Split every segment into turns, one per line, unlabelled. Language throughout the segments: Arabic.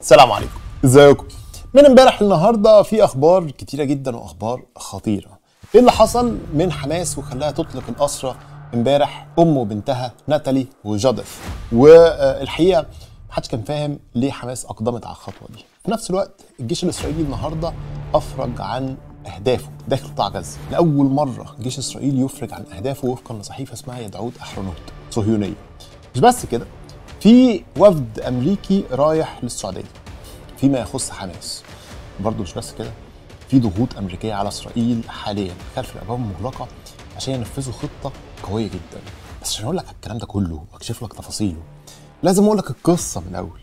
السلام عليكم ازيكم من امبارح النهارده في اخبار كتيره جدا واخبار خطيره ايه اللي حصل من حماس وخلاها تطلق الاسرى امبارح ام وبنتها ناتالي وجادف والحقيقه محدش كان فاهم ليه حماس اقدمت على الخطوه دي في نفس الوقت الجيش الاسرائيلي النهارده افرج عن اهدافه داخل قطاع غزه لاول مره الجيش الاسرائيلي يفرج عن اهدافه وفقا لصحيفه اسمها يدعوت احرنوت صهيونيه مش بس كده في وفد امريكي رايح للسعوديه فيما يخص حماس برضه مش بس كده في ضغوط امريكيه على اسرائيل حاليا خلف الابواب المغلقه عشان ينفذوا خطه قويه جدا بس عشان اقول لك الكلام ده كله واكشف لك تفاصيله لازم اقول لك القصه من الاول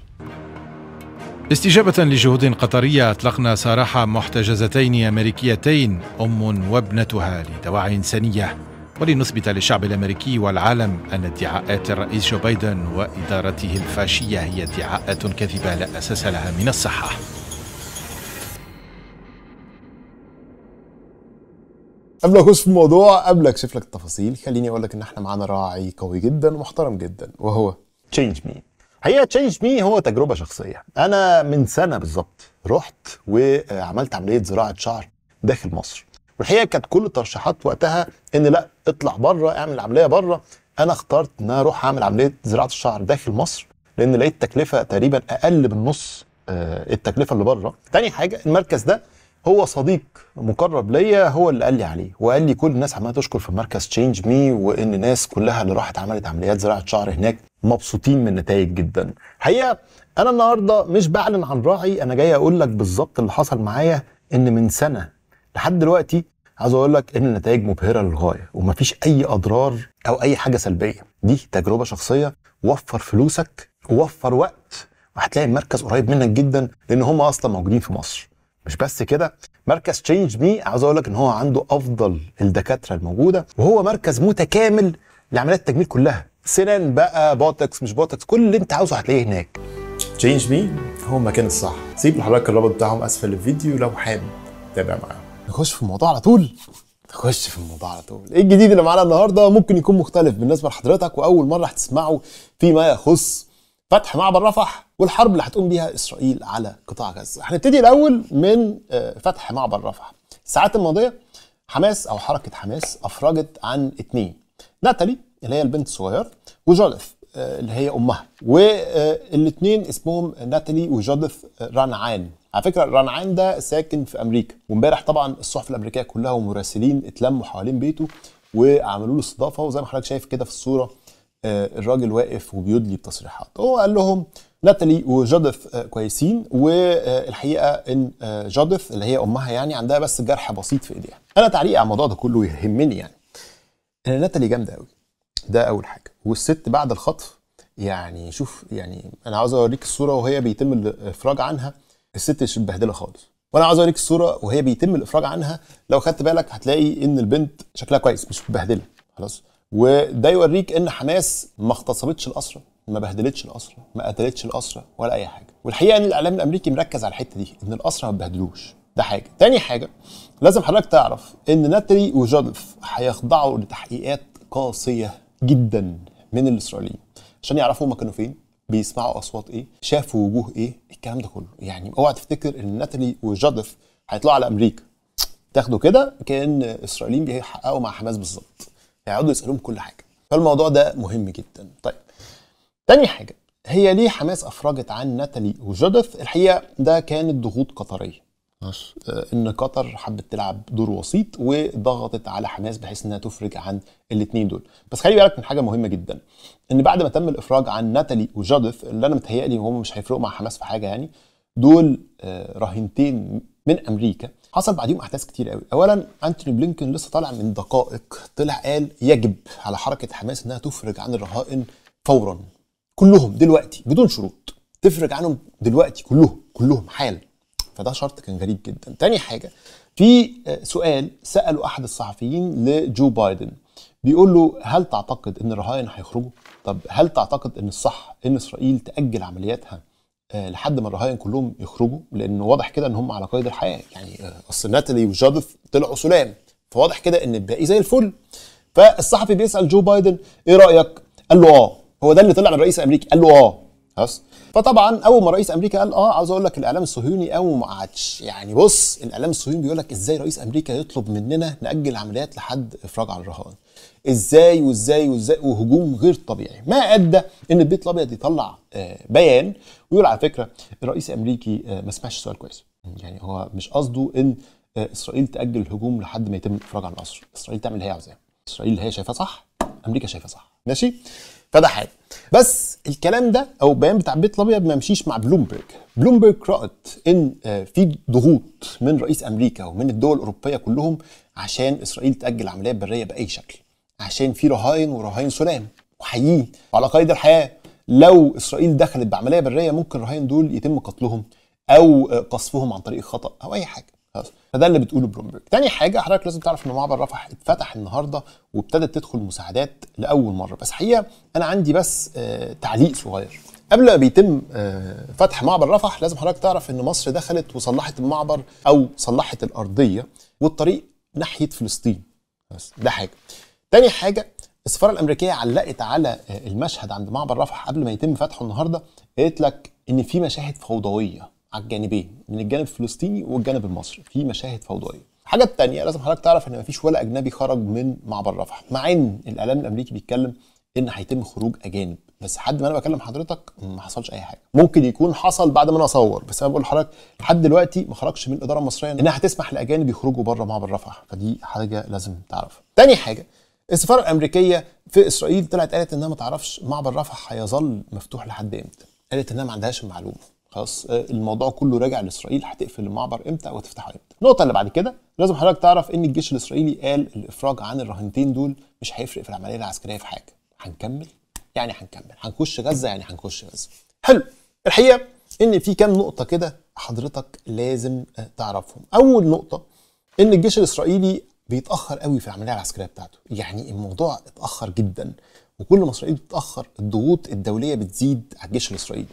استجابة لجهود قطرية أطلقنا سراح محتجزتين أمريكيتين أم وابنتها لدواعي إنسانية ولنثبت للشعب الامريكي والعالم ان ادعاءات الرئيس جو بايدن وادارته الفاشيه هي ادعاءات كذبه لا اساس لها من الصحه. قبل اخش في الموضوع قبل اكشف لك التفاصيل خليني اقول لك ان احنا معانا راعي قوي جدا ومحترم جدا وهو تشينج مي حقيقه تشينج مي هو تجربه شخصيه انا من سنه بالظبط رحت وعملت عمليه زراعه شعر داخل مصر والحقيقه كانت كل الترشيحات وقتها ان لا اطلع بره اعمل عمليه بره انا اخترت ان انا اروح اعمل عمليه زراعه الشعر داخل مصر لان لقيت تكلفه تقريبا اقل من نص آه، التكلفه اللي بره تاني حاجه المركز ده هو صديق مقرب ليا هو اللي قال لي عليه وقال لي كل الناس عماله تشكر في مركز تشينج مي وان الناس كلها اللي راحت عملت عمليات زراعه شعر هناك مبسوطين من النتائج جدا الحقيقه انا النهارده مش بعلن عن راعي انا جاي اقول لك بالظبط اللي حصل معايا ان من سنه لحد دلوقتي عايز اقول لك ان النتائج مبهره للغايه ومفيش اي اضرار او اي حاجه سلبيه دي تجربه شخصيه وفر فلوسك ووفر وقت وهتلاقي المركز قريب منك جدا لان هم اصلا موجودين في مصر مش بس كده مركز تشينج مي عاوز اقول لك ان هو عنده افضل الدكاتره الموجوده وهو مركز متكامل لعمليات التجميل كلها سنان بقى بوتكس مش بوتكس كل اللي انت عاوزه هتلاقيه هناك تشينج مي هو المكان الصح سيب لحضرتك الرابط بتاعهم اسفل الفيديو لو حابب تابع معاهم نخش في الموضوع على طول نخش في الموضوع على طول ايه الجديد اللي معانا النهارده ممكن يكون مختلف بالنسبه لحضرتك واول مره هتسمعه فيما يخص فتح معبر رفح والحرب اللي هتقوم بيها اسرائيل على قطاع غزه هنبتدي الاول من آه، فتح معبر رفح الساعات الماضيه حماس او حركه حماس افرجت عن اثنين ناتالي اللي هي البنت الصغير وجودث آه، اللي هي امها والاثنين اسمهم ناتالي وجودث رانعان على فكره رنعان ده ساكن في امريكا وامبارح طبعا الصحف الامريكيه كلها ومراسلين اتلموا حوالين بيته وعملوا له استضافه وزي ما حضرتك شايف كده في الصوره آه، الراجل واقف وبيدلي بتصريحات هو قال لهم ناتالي وجودث آه، كويسين والحقيقه ان آه، جودث اللي هي امها يعني عندها بس جرح بسيط في ايديها انا تعليقي على الموضوع ده كله يهمني يعني ان ناتالي جامده قوي ده اول حاجه والست بعد الخطف يعني شوف يعني انا عاوز اوريك الصوره وهي بيتم الافراج عنها الست مش متبهدله خالص وانا عاوز اوريك الصوره وهي بيتم الافراج عنها لو خدت بالك هتلاقي ان البنت شكلها كويس مش متبهدله خلاص وده يوريك ان حماس ما اغتصبتش الاسره ما بهدلتش الاسره ما قتلتش الاسره ولا اي حاجه والحقيقه ان الاعلام الامريكي مركز على الحته دي ان الاسره ما بهدلوش ده حاجه تاني حاجه لازم حضرتك تعرف ان ناتالي وجودف هيخضعوا لتحقيقات قاسيه جدا من الاسرائيليين عشان يعرفوا هما كانوا فين بيسمعوا اصوات ايه شافوا وجوه ايه الكلام ده كله يعني اوعى تفتكر ان ناتالي وجادف هيطلعوا على امريكا تاخدوا كده كان الاسرائيليين بيحققوا مع حماس بالظبط هيقعدوا يسالوهم كل حاجه فالموضوع ده مهم جدا طيب تاني حاجه هي ليه حماس افرجت عن ناتالي وجودث الحقيقه ده كانت ضغوط قطريه ماشي آه، ان قطر حبت تلعب دور وسيط وضغطت على حماس بحيث انها تفرج عن الاثنين دول بس خلي بالك من حاجه مهمه جدا ان بعد ما تم الافراج عن ناتالي وجادث اللي انا متهيألي هم مش هيفرقوا مع حماس في حاجه يعني دول آه، رهينتين من امريكا حصل بعديهم احداث كتير قوي اولا انتوني بلينكن لسه طالع من دقائق طلع قال يجب على حركه حماس انها تفرج عن الرهائن فورا كلهم دلوقتي بدون شروط تفرج عنهم دلوقتي كلهم كلهم حالا فده شرط كان غريب جدا تاني حاجه في سؤال ساله احد الصحفيين لجو بايدن بيقول له هل تعتقد ان الرهائن هيخرجوا طب هل تعتقد ان الصح ان اسرائيل تاجل عملياتها آه، لحد ما الرهائن كلهم يخرجوا لان واضح كده ان هم على قيد الحياه يعني اصل آه، ناتالي وجادف طلعوا سلام فواضح كده ان الباقي زي الفل فالصحفي بيسال جو بايدن ايه رايك قال له اه هو ده اللي طلع الرئيس الامريكي قال له اه بس فطبعا اول ما رئيس امريكا قال اه عاوز اقول لك الاعلام الصهيوني قام وما قعدش يعني بص الاعلام الصهيوني بيقول لك ازاي رئيس امريكا يطلب مننا ناجل عمليات لحد افراج عن الرهان ازاي وازاي وازاي وهجوم غير طبيعي ما ادى ان البيت الابيض يطلع آه، بيان ويقول على فكره الرئيس الامريكي آه، ما سمعش السؤال كويس يعني هو مش قصده ان آه، اسرائيل تاجل الهجوم لحد ما يتم الافراج عن القصر اسرائيل تعمل اللي هي عاوزاه اسرائيل اللي هي شايفاه صح امريكا شايفاه صح ماشي فده حاجه بس الكلام ده او البيان بتاع البيت الابيض ما مشيش مع بلومبرج بلومبرج رأت ان آه، في ضغوط من رئيس امريكا ومن الدول الاوروبيه كلهم عشان اسرائيل تاجل العمليه البريه باي شكل عشان في رهاين ورهاين سلام وحقيقي وعلى قيد الحياه لو اسرائيل دخلت بعمليه بريه ممكن الرهاين دول يتم قتلهم او آه، قصفهم عن طريق خطا او اي حاجه فده اللي بتقوله بلومبرج تاني حاجه حضرتك لازم تعرف ان معبر رفح اتفتح النهارده وابتدت تدخل مساعدات لاول مره بس حقيقه انا عندي بس آه، تعليق صغير قبل ما بيتم آه، فتح معبر رفح لازم حضرتك تعرف ان مصر دخلت وصلحت المعبر او صلحت الارضيه والطريق ناحيه فلسطين بس ده حاجه تاني حاجه السفاره الامريكيه علقت على آه، المشهد عند معبر رفح قبل ما يتم فتحه النهارده قالت لك ان في مشاهد فوضويه على الجانبين من الجانب الفلسطيني والجانب المصري في مشاهد فوضويه الحاجه الثانيه لازم حضرتك تعرف ان مفيش ولا اجنبي خرج من معبر رفح مع ان الاعلام الامريكي بيتكلم ان هيتم خروج اجانب بس لحد ما انا بكلم حضرتك ما حصلش اي حاجه ممكن يكون حصل بعد ما انا اصور بس انا بقول لحضرتك لحد دلوقتي ما خرجش من الاداره المصريه انها هتسمح لاجانب يخرجوا بره معبر رفح فدي حاجه لازم تعرفها تاني حاجه السفاره الامريكيه في اسرائيل طلعت قالت انها ما تعرفش معبر رفح هيظل مفتوح لحد امتى قالت انها ما عندهاش المعلومه خلاص آه، الموضوع كله راجع لاسرائيل هتقفل المعبر امتى وهتفتحه امتى النقطه اللي بعد كده لازم حضرتك تعرف ان الجيش الاسرائيلي قال الافراج عن الرهنتين دول مش هيفرق في العمليه العسكريه في حاجه هنكمل يعني هنكمل هنخش غزه يعني هنخش غزه حلو الحقيقه ان في كام نقطه كده حضرتك لازم آه، تعرفهم اول نقطه ان الجيش الاسرائيلي بيتاخر قوي في العمليه العسكريه بتاعته يعني الموضوع اتاخر جدا وكل ما اسرائيل بتتاخر الضغوط الدوليه بتزيد على الجيش الاسرائيلي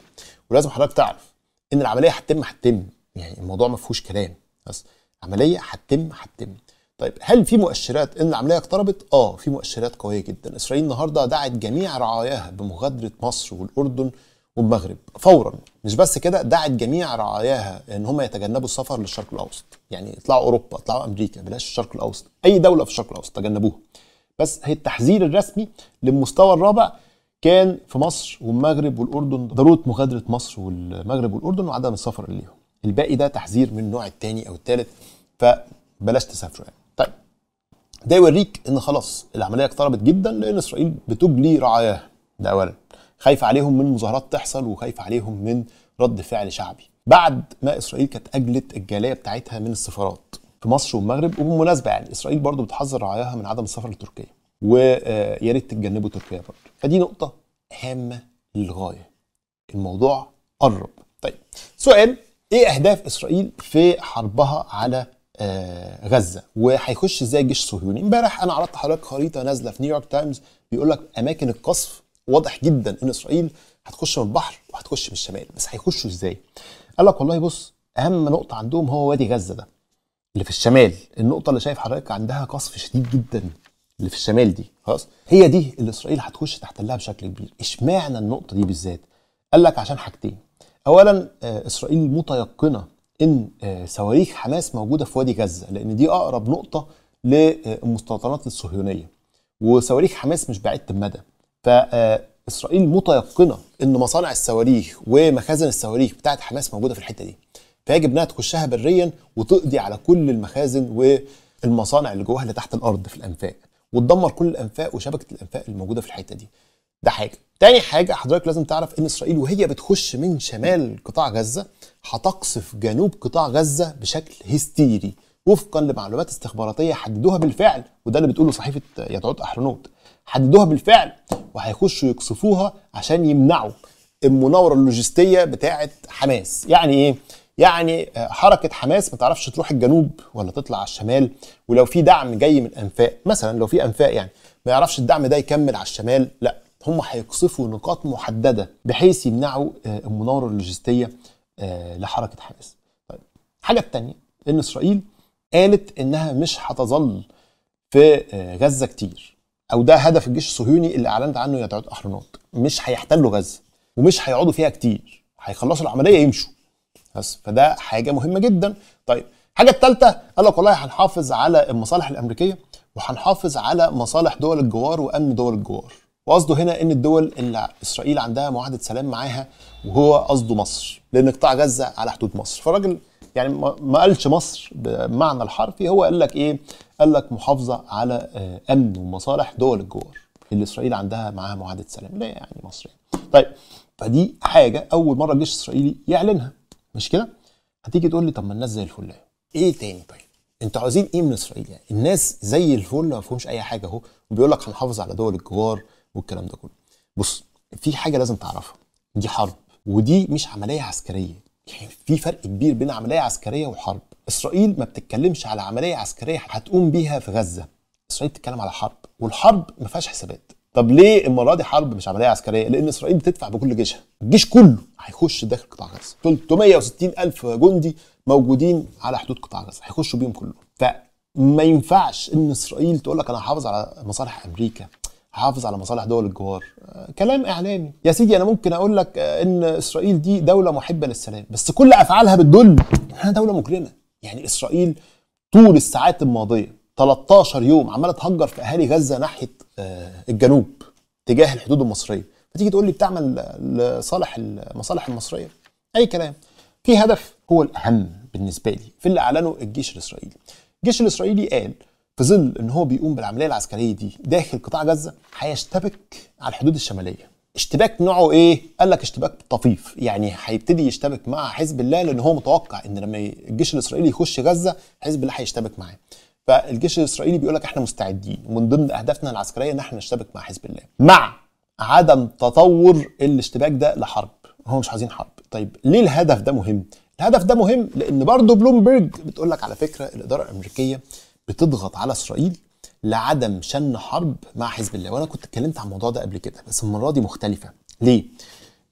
ولازم حضرتك تعرف ان العمليه هتتم هتتم يعني الموضوع ما فيهوش كلام بس عمليه هتتم هتتم طيب هل في مؤشرات ان العمليه اقتربت؟ اه في مؤشرات قويه جدا، اسرائيل النهارده دعت جميع رعاياها بمغادره مصر والاردن والمغرب فورا، مش بس كده دعت جميع رعاياها ان هم يتجنبوا السفر للشرق الاوسط، يعني اطلعوا اوروبا، اطلعوا امريكا، بلاش الشرق الاوسط، اي دوله في الشرق الاوسط تجنبوها. بس هي التحذير الرسمي للمستوى الرابع كان في مصر والمغرب والاردن ضروره مغادره مصر والمغرب والاردن وعدم السفر اليهم الباقي ده تحذير من النوع الثاني او الثالث فبلاش تسافروا يعني طيب ده يوريك ان خلاص العمليه اقتربت جدا لان اسرائيل بتجلي رعاياها ده اولا خايفه عليهم من مظاهرات تحصل وخايفه عليهم من رد فعل شعبي بعد ما اسرائيل كانت اجلت الجاليه بتاعتها من السفارات في مصر والمغرب وبالمناسبه يعني اسرائيل برضو بتحذر رعاياها من عدم السفر لتركيا ويا ريت تتجنبوا تركيا برضه فدي نقطة هامة للغاية الموضوع قرب طيب سؤال ايه اهداف اسرائيل في حربها على آه، غزه وهيخش ازاي الجيش الصهيوني امبارح انا عرضت حضرتك خريطه نازله في نيويورك تايمز بيقول لك اماكن القصف واضح جدا ان اسرائيل هتخش من البحر وهتخش من الشمال بس هيخشوا ازاي قال لك والله بص اهم نقطه عندهم هو وادي غزه ده اللي في الشمال النقطه اللي شايف حضرتك عندها قصف شديد جدا اللي في الشمال دي خلاص هي دي اللي اسرائيل هتخش تحتلها بشكل كبير اشمعنى النقطه دي بالذات قال لك عشان حاجتين اولا آه، اسرائيل متيقنه ان آه، صواريخ حماس موجوده في وادي غزه لان دي اقرب نقطه للمستوطنات الصهيونيه وصواريخ حماس مش بعيده آه، المدى فاسرائيل متيقنه ان مصانع الصواريخ ومخازن الصواريخ بتاعت حماس موجوده في الحته دي فيجب انها تخشها بريا وتقضي على كل المخازن والمصانع اللي جواها اللي تحت الارض في الانفاق وتدمر كل الانفاق وشبكه الانفاق الموجوده في الحته دي ده حاجه تاني حاجه حضرتك لازم تعرف ان اسرائيل وهي بتخش من شمال قطاع غزه هتقصف جنوب قطاع غزه بشكل هستيري وفقا لمعلومات استخباراتيه حددوها بالفعل وده اللي بتقوله صحيفه يدعوت احرنوت حددوها بالفعل وهيخشوا يقصفوها عشان يمنعوا المناوره اللوجستيه بتاعه حماس يعني ايه يعني آه، حركه حماس ما تعرفش تروح الجنوب ولا تطلع على الشمال ولو في دعم جاي من انفاق مثلا لو في انفاق يعني ما يعرفش الدعم ده يكمل على الشمال لا هم هيقصفوا نقاط محدده بحيث يمنعوا آه، المناوره اللوجستيه آه، لحركه حماس طيب الحاجه الثانيه ان اسرائيل قالت انها مش هتظل في غزه كتير او ده هدف الجيش الصهيوني اللي اعلنت عنه يدعوت احرنوت مش هيحتلوا غزه ومش هيقعدوا فيها كتير هيخلصوا العمليه يمشوا بس فده حاجه مهمه جدا طيب الحاجه الثالثه قال لك والله هنحافظ على المصالح الامريكيه وهنحافظ على مصالح دول الجوار وامن دول الجوار وقصده هنا ان الدول اللي اسرائيل عندها معاهده سلام معاها وهو قصده مصر لان قطاع غزه على حدود مصر فالراجل يعني ما قالش مصر بمعنى الحرفي هو قال لك ايه قال لك محافظه على آه، امن ومصالح دول الجوار اللي اسرائيل عندها معاها معاهده سلام لا يعني مصر يعني. طيب فدي حاجه اول مره الجيش الاسرائيلي يعلنها مش كده هتيجي تقول لي طب ما الناس زي الفل ايه تاني طيب انتوا عاوزين ايه من اسرائيل يعني الناس زي الفل ما فيهمش اي حاجه اهو وبيقول لك هنحافظ على دول الجوار والكلام ده كله بص في حاجه لازم تعرفها دي حرب ودي مش عمليه عسكريه يعني في فرق كبير بين عمليه عسكريه وحرب اسرائيل ما بتتكلمش على عمليه عسكريه هتقوم بيها في غزه اسرائيل بتتكلم على حرب والحرب ما فيهاش حسابات طب ليه المره دي حرب مش عمليه عسكريه؟ لان اسرائيل بتدفع بكل جيشها، الجيش كله هيخش داخل قطاع غزه، 360 الف جندي موجودين على حدود قطاع غزه، هيخشوا بيهم كلهم، فما ينفعش ان اسرائيل تقول لك انا هحافظ على مصالح امريكا، هحافظ على مصالح دول الجوار، كلام اعلامي، يا سيدي انا ممكن اقول لك ان اسرائيل دي دوله محبه للسلام، بس كل افعالها بتدل انها دوله مجرمه، يعني اسرائيل طول الساعات الماضيه 13 يوم عماله تهجر في اهالي غزه ناحيه آه، الجنوب تجاه الحدود المصريه فتيجي تقول لي بتعمل لصالح المصالح المصريه اي كلام في هدف هو الاهم بالنسبه لي في اللي اعلنه الجيش الاسرائيلي الجيش الاسرائيلي قال في ظل ان هو بيقوم بالعمليه العسكريه دي داخل قطاع غزه هيشتبك على الحدود الشماليه اشتباك نوعه ايه؟ قال لك اشتباك طفيف، يعني هيبتدي يشتبك مع حزب الله لان هو متوقع ان لما الجيش الاسرائيلي يخش غزه حزب الله هيشتبك معاه. فالجيش الاسرائيلي بيقول لك احنا مستعدين ومن ضمن اهدافنا العسكريه ان احنا نشتبك مع حزب الله مع عدم تطور الاشتباك ده لحرب هم مش عايزين حرب طيب ليه الهدف ده مهم الهدف ده مهم لان برضه بلومبرج بتقول لك على فكره الاداره الامريكيه بتضغط على اسرائيل لعدم شن حرب مع حزب الله وانا كنت اتكلمت عن الموضوع ده قبل كده بس المره دي مختلفه ليه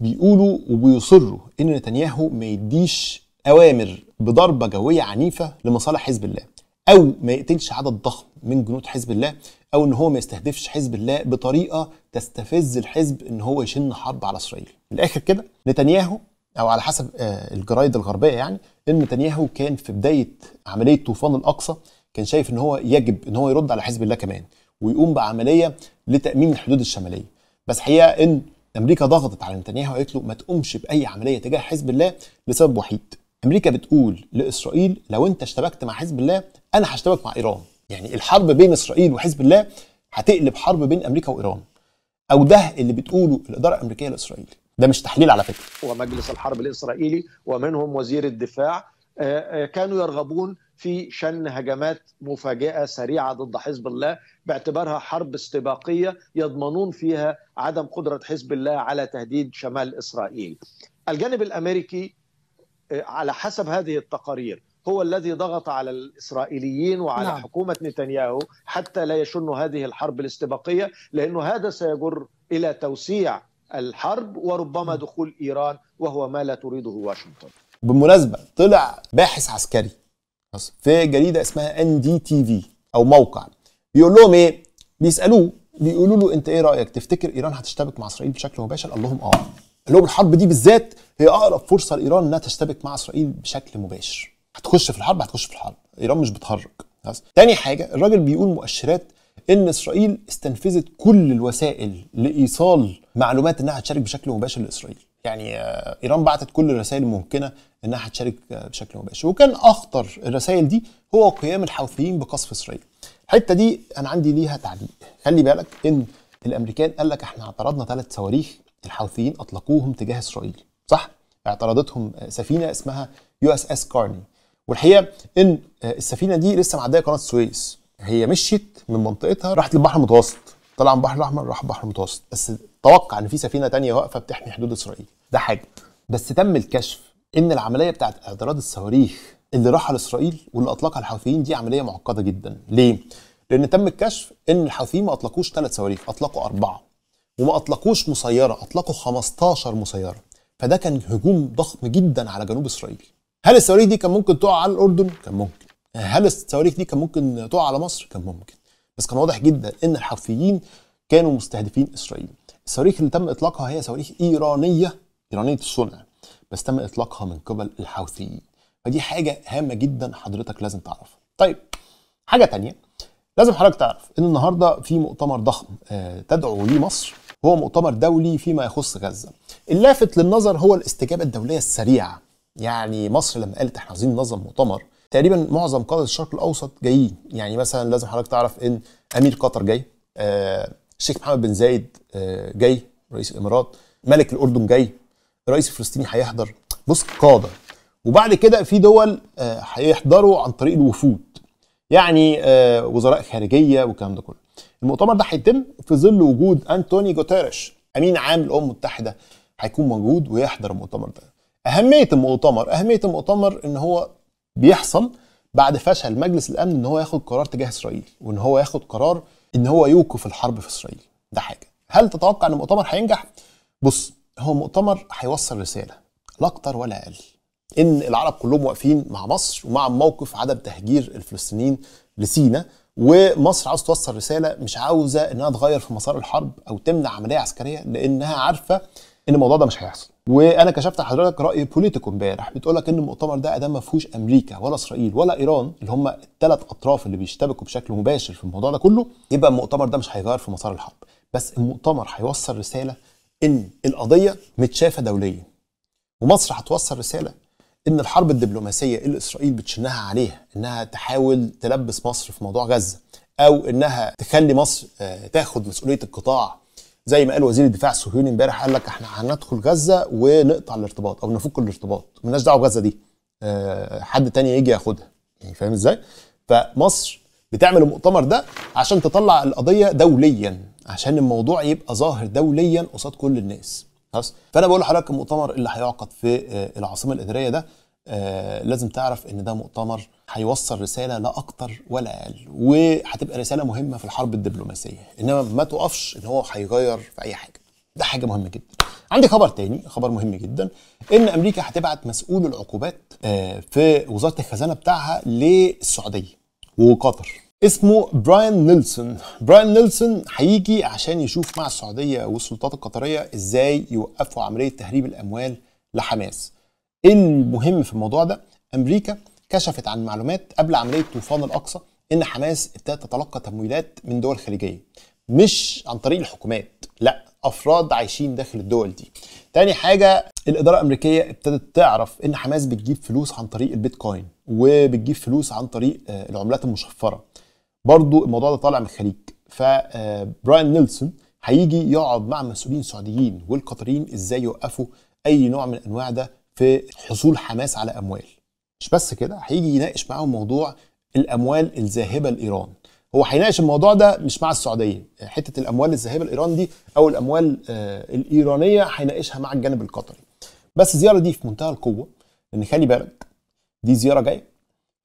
بيقولوا وبيصروا ان نتنياهو ما يديش اوامر بضربه جويه عنيفه لمصالح حزب الله او ما يقتلش عدد ضخم من جنود حزب الله او ان هو ما يستهدفش حزب الله بطريقه تستفز الحزب ان هو يشن حرب على اسرائيل من الاخر كده نتنياهو او على حسب آه، الجرايد الغربيه يعني ان نتنياهو كان في بدايه عمليه طوفان الاقصى كان شايف ان هو يجب ان هو يرد على حزب الله كمان ويقوم بعمليه لتامين الحدود الشماليه بس حقيقه ان امريكا ضغطت على نتنياهو وقالت له ما تقومش باي عمليه تجاه حزب الله لسبب وحيد امريكا بتقول لاسرائيل لو انت اشتبكت مع حزب الله انا هشتبك مع ايران يعني الحرب بين اسرائيل وحزب الله هتقلب حرب بين امريكا وايران او ده اللي بتقوله الاداره الامريكيه لاسرائيل ده مش تحليل على فكره ومجلس الحرب الاسرائيلي ومنهم وزير الدفاع آه، آه، كانوا يرغبون في شن هجمات مفاجئه سريعه ضد حزب الله باعتبارها حرب استباقيه يضمنون فيها عدم قدره حزب الله على تهديد شمال اسرائيل. الجانب الامريكي على حسب هذه التقارير هو الذي ضغط على الإسرائيليين وعلى نعم. حكومة نتنياهو حتى لا يشنوا هذه الحرب الاستباقية لأنه هذا سيجر إلى توسيع الحرب وربما دخول إيران وهو ما لا تريده واشنطن بالمناسبة طلع باحث عسكري في جريدة اسمها ان دي تي في أو موقع بيقول لهم إيه بيسألوه بيقولوا له أنت إيه رأيك تفتكر إيران هتشتبك مع إسرائيل بشكل مباشر قال لهم آه قال لهم الحرب دي بالذات هي اقرب فرصه لايران انها تشتبك مع اسرائيل بشكل مباشر هتخش في الحرب هتخش في الحرب ايران مش بتهرج بس تاني حاجه الراجل بيقول مؤشرات ان اسرائيل استنفذت كل الوسائل لايصال معلومات انها هتشارك بشكل مباشر لاسرائيل يعني آه، ايران بعتت كل الرسائل الممكنه انها هتشارك آه، بشكل مباشر وكان اخطر الرسائل دي هو قيام الحوثيين بقصف اسرائيل الحته دي انا عندي ليها تعليق خلي بالك ان الامريكان قال لك احنا اعترضنا ثلاث صواريخ الحوثيين اطلقوهم تجاه اسرائيل صح؟ اعترضتهم سفينه اسمها يو اس اس كارني والحقيقه ان السفينه دي لسه معديه قناه السويس هي مشيت من منطقتها راحت للبحر المتوسط طلع من البحر الاحمر راح البحر المتوسط بس توقع ان في سفينه تانية واقفه بتحمي حدود اسرائيل ده حاجه بس تم الكشف ان العمليه بتاعت اعتراض الصواريخ اللي على لاسرائيل واللي اطلقها الحوثيين دي عمليه معقده جدا ليه لان تم الكشف ان الحوثيين ما اطلقوش ثلاث صواريخ اطلقوا اربعه وما اطلقوش مسيره اطلقوا 15 مسيره فده كان هجوم ضخم جدا على جنوب اسرائيل هل الصواريخ دي كان ممكن تقع على الاردن كان ممكن هل الصواريخ دي كان ممكن تقع على مصر كان ممكن بس كان واضح جدا ان الحوثيين كانوا مستهدفين اسرائيل الصواريخ اللي تم اطلاقها هي صواريخ ايرانيه ايرانيه الصنع بس تم اطلاقها من قبل الحوثيين فدي حاجه هامه جدا حضرتك لازم تعرفها طيب حاجه تانية لازم حضرتك تعرف ان النهارده في مؤتمر ضخم آه، تدعو ليه مصر هو مؤتمر دولي فيما يخص غزة اللافت للنظر هو الاستجابة الدولية السريعة يعني مصر لما قالت احنا عايزين ننظم مؤتمر تقريبا معظم قادة الشرق الأوسط جايين يعني مثلا لازم حضرتك تعرف إن أمير قطر جاي آه، الشيخ محمد بن زايد آه، جاي رئيس الإمارات ملك الأردن جاي الرئيس الفلسطيني هيحضر بص قادة وبعد كده في دول آه، هيحضروا عن طريق الوفود يعني وزراء خارجية والكلام ده كله المؤتمر ده هيتم في ظل وجود أنتوني جوتيريش أمين عام للأمم المتحدة هيكون موجود ويحضر المؤتمر ده أهمية المؤتمر أهمية المؤتمر إن هو بيحصل بعد فشل مجلس الأمن إن هو ياخد قرار تجاه إسرائيل وإن هو ياخد قرار إن هو يوقف الحرب في إسرائيل ده حاجة هل تتوقع إن المؤتمر هينجح؟ بص هو مؤتمر هيوصل رسالة لا أكتر ولا أقل ان العرب كلهم واقفين مع مصر ومع موقف عدم تهجير الفلسطينيين لسينا ومصر عاوز توصل رساله مش عاوزه انها تغير في مسار الحرب او تمنع عمليه عسكريه لانها عارفه ان الموضوع ده مش هيحصل وانا كشفت لحضرتك راي بوليتيكو امبارح بتقول لك ان المؤتمر ده ادام ما فيهوش امريكا ولا اسرائيل ولا ايران اللي هم الثلاث اطراف اللي بيشتبكوا بشكل مباشر في الموضوع ده كله يبقى المؤتمر ده مش هيغير في مسار الحرب بس المؤتمر هيوصل رساله ان القضيه متشافه دوليا ومصر هتوصل رساله ان الحرب الدبلوماسيه اللي اسرائيل بتشنها عليها انها تحاول تلبس مصر في موضوع غزه او انها تخلي مصر آه، تاخد مسؤوليه القطاع زي ما قال وزير الدفاع الصهيوني امبارح قال لك احنا هندخل غزه ونقطع الارتباط او نفك الارتباط مالناش دعوه بغزه دي آه، حد تاني يجي ياخدها يعني فاهم ازاي فمصر بتعمل المؤتمر ده عشان تطلع القضيه دوليا عشان الموضوع يبقى ظاهر دوليا قصاد كل الناس خلاص فانا بقول لحضرتك المؤتمر اللي هيعقد في آه، العاصمه الاداريه ده آه لازم تعرف ان ده مؤتمر هيوصل رساله لا اكتر ولا اقل وهتبقى رساله مهمه في الحرب الدبلوماسيه انما ما توقفش ان هو هيغير في اي حاجه ده حاجه مهمه جدا عندي خبر تاني خبر مهم جدا ان امريكا هتبعت مسؤول العقوبات آه في وزاره الخزانه بتاعها للسعوديه وقطر اسمه براين نيلسون براين نيلسون هيجي عشان يشوف مع السعوديه والسلطات القطريه ازاي يوقفوا عمليه تهريب الاموال لحماس إيه المهم في الموضوع ده امريكا كشفت عن معلومات قبل عمليه طوفان الاقصى ان حماس ابتدت تتلقى تمويلات من دول خليجيه مش عن طريق الحكومات لا افراد عايشين داخل الدول دي تاني حاجه الاداره الامريكيه ابتدت تعرف ان حماس بتجيب فلوس عن طريق البيتكوين وبتجيب فلوس عن طريق آه، العملات المشفره برضو الموضوع ده طالع من الخليج فبراين آه، نيلسون هيجي يقعد مع مسؤولين السعوديين والقطريين ازاي يوقفوا اي نوع من انواع ده في حصول حماس على اموال مش بس كده هيجي يناقش معاهم موضوع الاموال الذاهبه لايران هو هيناقش الموضوع ده مش مع السعوديه حته الاموال الذاهبه لايران دي او الاموال آه، الايرانيه هيناقشها مع الجانب القطري بس الزياره دي في منتهى القوه لان خلي بالك دي زياره جايه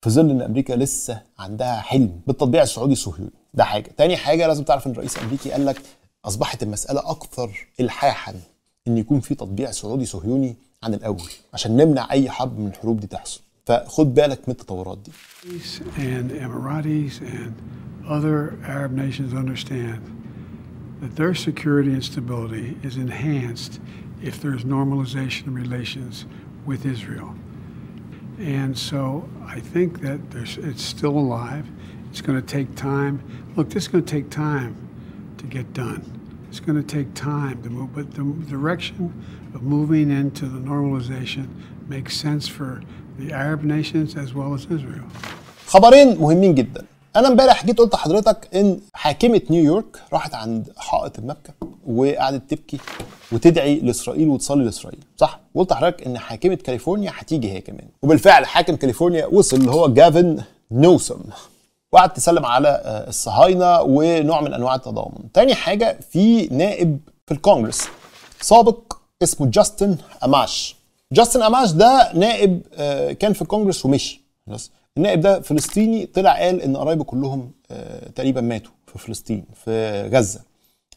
في ظل ان امريكا لسه عندها حلم بالتطبيع السعودي الصهيوني ده حاجه تاني حاجه لازم تعرف ان الرئيس الامريكي قال لك اصبحت المساله اكثر الحاحا ان يكون في تطبيع سعودي صهيوني عن الاول عشان نمنع اي حرب من الحروب دي تحصل فخد بالك من التطورات دي and Emiratis and other Arab nations understand that their security and stability is enhanced if there's normalization relations with Israel. And so I think that it's still alive. It's going to take time. Look, this is going to take time to get done. It's going to take time to move, but the direction of moving into the normalization makes sense for the Arab nations as well as Israel. جدا انا امبارح جيت قلت لحضرتك ان حاكمه نيويورك راحت عند حائط المبكى وقعدت تبكي وتدعي لاسرائيل وتصلي لاسرائيل صح وقلت لحضرتك ان حاكمه كاليفورنيا هتيجي هي كمان وبالفعل حاكم كاليفورنيا وصل اللي هو جافن نوسم وقعد تسلم على آه، الصهاينه ونوع من انواع التضامن تاني حاجه في نائب في الكونجرس سابق اسمه جاستن اماش جاستن اماش ده نائب آه، كان في الكونجرس ومشي بس النائب ده فلسطيني طلع قال ان قرايبه كلهم آه، تقريبا ماتوا في فلسطين في غزه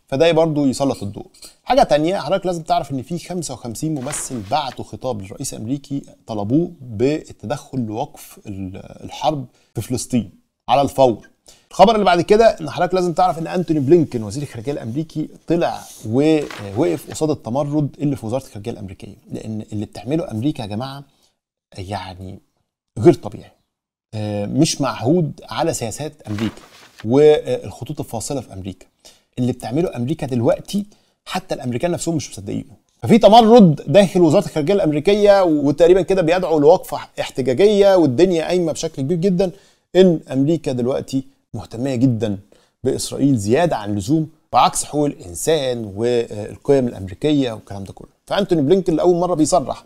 فده برضه يسلط الضوء حاجه تانية حضرتك لازم تعرف ان في 55 ممثل بعتوا خطاب للرئيس الامريكي طلبوه بالتدخل لوقف الحرب في فلسطين على الفور الخبر اللي بعد كده ان حضرتك لازم تعرف ان انتوني بلينكن وزير الخارجيه الامريكي طلع ووقف قصاد التمرد اللي في وزاره الخارجيه الامريكيه لان اللي بتعمله امريكا يا جماعه يعني غير طبيعي آه، مش معهود على سياسات امريكا والخطوط الفاصله في امريكا اللي بتعمله امريكا دلوقتي حتى الامريكان نفسهم مش مصدقينه ففي تمرد داخل وزاره الخارجيه الامريكيه وتقريبا كده بيدعوا لوقفه احتجاجيه والدنيا قايمه بشكل كبير جدا ان امريكا دلوقتي مهتميه جدا باسرائيل زياده عن اللزوم بعكس حقوق الانسان والقيم الامريكيه والكلام ده كله فانتوني بلينكن لاول مره بيصرح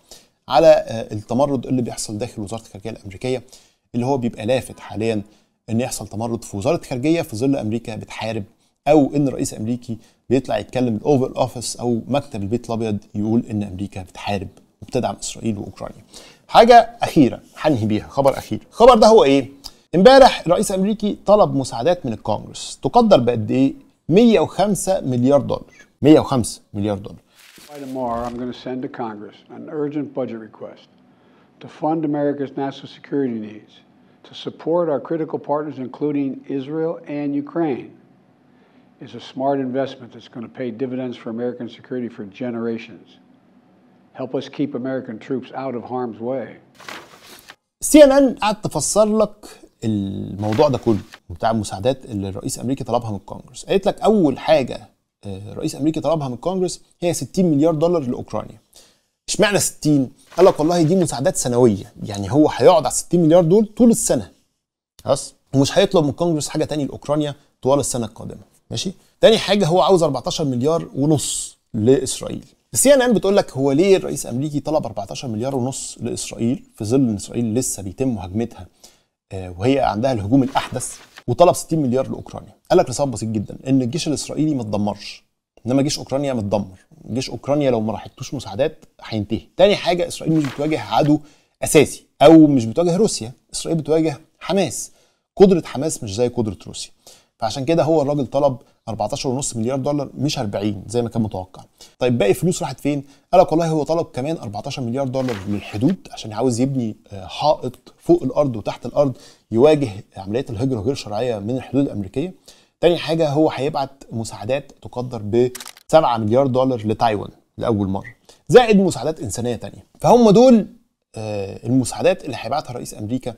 على آه، التمرد اللي بيحصل داخل وزاره الخارجيه الامريكيه اللي هو بيبقى لافت حاليا ان يحصل تمرد في وزاره الخارجيه في ظل امريكا بتحارب او ان رئيس امريكي بيطلع يتكلم الاوفر اوفيس او مكتب البيت الابيض يقول ان امريكا بتحارب وبتدعم اسرائيل واوكرانيا. حاجه اخيره هنهي بيها خبر اخير، الخبر ده هو ايه؟ امبارح الرئيس الامريكي طلب مساعدات من الكونجرس تقدر بقد ايه؟ 105 مليار دولار 105 مليار دولار. Tomorrow, I'm going to send to Congress an urgent budget request to fund America's national security needs, to support our critical partners, including Israel and Ukraine, is a smart investment that's going to pay dividends for American security for generations. Help us keep American troops out of harm's way. CNN قعد تفسر لك الموضوع ده كله بتاع المساعدات اللي الرئيس امريكا طلبها من الكونجرس قالت لك اول حاجه رئيس امريكا طلبها من الكونجرس هي 60 مليار دولار لاوكرانيا اشمعنى 60 قال لك والله دي مساعدات سنويه يعني هو هيقعد على 60 مليار دول طول السنه خلاص ومش هيطلب من الكونجرس حاجه تاني لاوكرانيا طوال السنه القادمه ماشي تاني حاجه هو عاوز 14 مليار ونص لاسرائيل السي ان ان بتقول لك هو ليه الرئيس الامريكي طلب 14 مليار ونص لاسرائيل في ظل ان اسرائيل لسه بيتم مهاجمتها آه، وهي عندها الهجوم الاحدث وطلب 60 مليار لاوكرانيا قال لك لسبب بسيط جدا ان الجيش الاسرائيلي ما اتدمرش انما جيش اوكرانيا متدمر جيش اوكرانيا لو ما راحتوش مساعدات هينتهي تاني حاجه اسرائيل مش بتواجه عدو اساسي او مش بتواجه روسيا اسرائيل بتواجه حماس قدره حماس مش زي قدره روسيا فعشان كده هو الراجل طلب 14.5 مليار دولار مش 40 زي ما كان متوقع طيب باقي فلوس راحت فين قال لك والله هو طلب كمان 14 مليار دولار للحدود عشان عاوز يبني آه، حائط فوق الارض وتحت الارض يواجه عمليات الهجره غير شرعيه من الحدود الامريكيه تاني حاجه هو هيبعت مساعدات تقدر ب 7 مليار دولار لتايوان لاول مره زائد مساعدات انسانيه تانية فهم دول آه، المساعدات اللي هيبعتها رئيس امريكا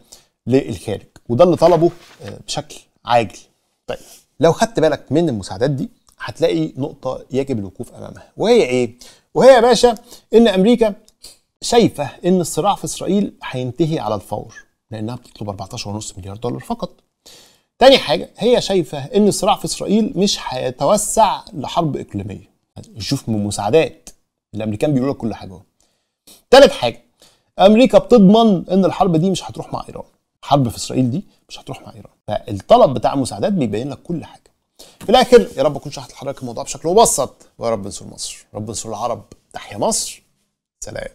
للخارج وده اللي طلبه آه، بشكل عاجل طيب لو خدت بالك من المساعدات دي هتلاقي نقطة يجب الوقوف أمامها وهي إيه؟ وهي يا باشا إن أمريكا شايفة إن الصراع في إسرائيل هينتهي على الفور لأنها بتطلب 14.5 مليار دولار فقط تاني حاجة هي شايفة إن الصراع في إسرائيل مش هيتوسع لحرب إقليمية نشوف من مساعدات الأمريكان بيقولوا لك كل حاجة تالت حاجة أمريكا بتضمن إن الحرب دي مش هتروح مع إيران حرب في إسرائيل دي مش هتروح مع إيران فالطلب بتاع المساعدات بيبين لك كل حاجة في الآخر يا رب أكون شرحت لحضرتك الموضوع بشكل مبسط ويا رب انصر مصر رب انصر العرب تحيا مصر سلام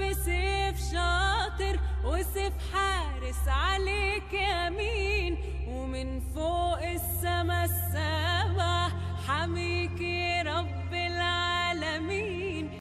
بسيف شاطر وسيف حارس عليك